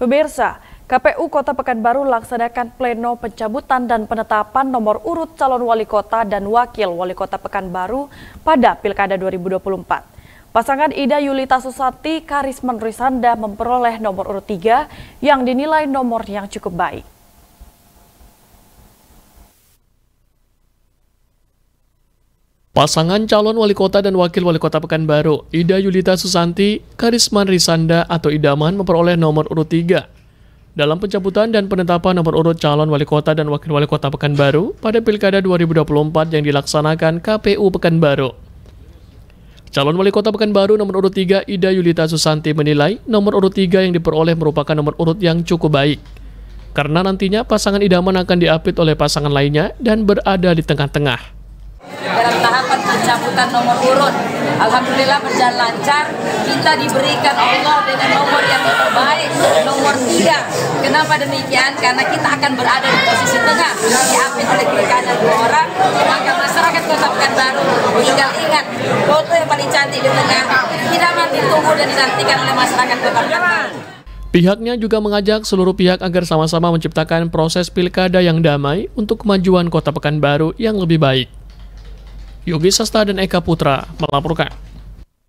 Pemirsa, KPU Kota Pekanbaru laksanakan pleno pencabutan dan penetapan nomor urut calon wali kota dan wakil wali kota Pekanbaru pada Pilkada 2024. Pasangan Ida Yulita Susati Karisman Risanda memperoleh nomor urut 3 yang dinilai nomor yang cukup baik. Pasangan calon wali kota dan wakil wali kota Pekanbaru, Ida Yulita Susanti, Karisman Risanda atau Idaman memperoleh nomor urut 3. Dalam pencabutan dan penetapan nomor urut calon wali kota dan wakil wali kota Pekanbaru pada Pilkada 2024 yang dilaksanakan KPU Pekanbaru. Calon wali kota Pekanbaru nomor urut 3 Ida Yulita Susanti menilai nomor urut 3 yang diperoleh merupakan nomor urut yang cukup baik. Karena nantinya pasangan idaman akan diapit oleh pasangan lainnya dan berada di tengah-tengah dalam tahapan pencabutan nomor urut. Alhamdulillah berjalan lancar. Kita diberikan Allah dengan nomor yang terbaik, nomor tiga. Kenapa demikian? Karena kita akan berada di posisi tengah, Diambil oleh pilkada dua orang, maka masyarakat Kota Pekanbaru tinggal ingat foto yang paling cantik di tengah idaman ditunggu dan dinantikan oleh masyarakat Kota Pekanbaru. Pihaknya juga mengajak seluruh pihak agar sama-sama menciptakan proses pilkada yang damai untuk kemajuan Kota Pekanbaru yang lebih baik. Yogi Sasta dan Eka Putra melaporkan.